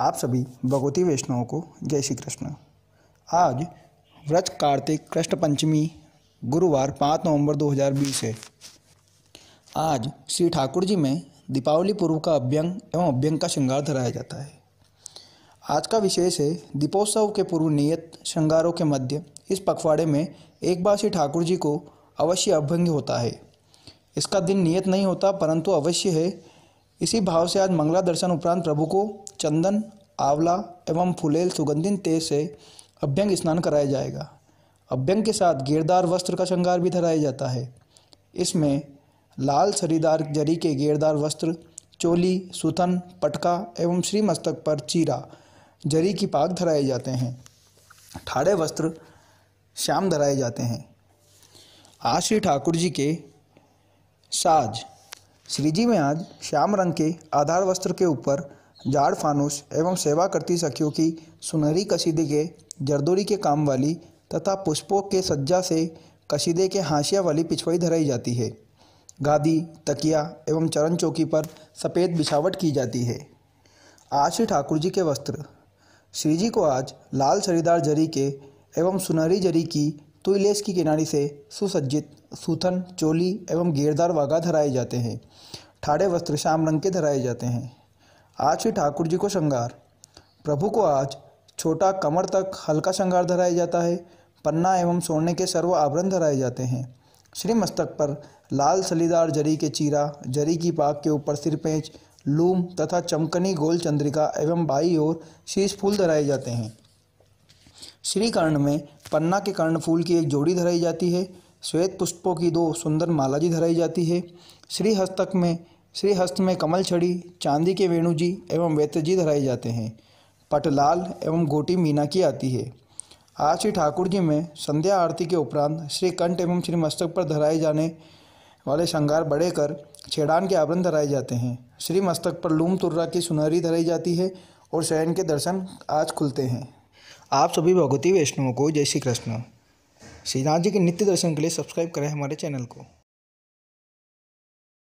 आप सभी भगवती वैष्णव को जय श्री कृष्ण आज व्रज कार्तिक कृष्ण पंचमी गुरुवार पाँच नवंबर 2020 है आज श्री ठाकुर जी में दीपावली पूर्व का अभ्यंग एवं अभ्यंग का श्रृंगार धराया जाता है आज का विशेष है दीपोत्सव के पूर्व नियत श्रृंगारों के मध्य इस पखवाड़े में एक बार श्री ठाकुर जी को अवश्य अभ्यंग होता है इसका दिन नियत नहीं होता परंतु अवश्य है इसी भाव से आज मंगला दर्शन उपरांत प्रभु को चंदन आंवला एवं फुलेल सुगंधित तेज से अभ्यंग स्नान कराया जाएगा अभ्यंग के साथ गेरदार वस्त्र का श्रृंगार भी धराया जाता है इसमें लाल सरीदार जरी के गेरदार वस्त्र चोली सुथन पटका एवं श्री मस्तक पर चीरा जरी की पाक धराए जाते हैं ठाड़े वस्त्र श्याम धराए जाते हैं आज श्री ठाकुर जी के साज श्रीजी में आज श्याम रंग के आधार वस्त्र के ऊपर जाड़ फानूस एवं सेवा करती सखियों की सुनहरी कसीदे के जरदोरी के काम वाली तथा पुष्पों के सज्जा से कसीदे के हाशिया वाली पिछवाई धराई जाती है गादी तकिया एवं चरण चौकी पर सफ़ेद बिछावट की जाती है आशी ठाकुर जी के वस्त्र श्रीजी को आज लाल सरीदार जरी के एवं सुनहरी जरी की तुलेस की किनारी से सुसज्जित सूथन चोली एवं घेरदार वागा धराए जाते हैं ठाड़े वस्त्र शाम रंग के धराए जाते हैं आज ही ठाकुर जी को श्रृंगार प्रभु को आज छोटा कमर तक हल्का श्रृंगार धराया जाता है पन्ना एवं सोने के सर्व आभरण धराए जाते हैं श्री मस्तक पर लाल सलीदार जरी के चीरा जरी की पाक के ऊपर सिरपेच लूम तथा चमकनी गोल चंद्रिका एवं बाई और शीश फूल धराए जाते हैं श्री कर्ण में पन्ना के कर्ण फूल की एक जोड़ी धराई जाती है श्वेत पुष्पों की दो सुंदर मालाजी धराई जाती है श्री हस्तक में श्री हस्त में कमल छड़ी चांदी के वेणुजी एवं जी धराए जाते हैं पटलाल एवं गोटी मीना की आती है आज श्री ठाकुर जी में संध्या आरती के उपरांत श्री कंठ एवं श्री मस्तक पर धराए जाने वाले श्रृंगार बड़े कर छेड़ान के आवरण धराए जाते हैं श्री मस्तक पर लूम तुर्रा की सुनहरी धराई जाती है और शयन के दर्शन आज खुलते हैं आप सभी भगवती वैष्णवों को जय श्री कृष्ण श्रीनाथ जी के नित्य दर्शन के लिए सब्सक्राइब करें हमारे चैनल को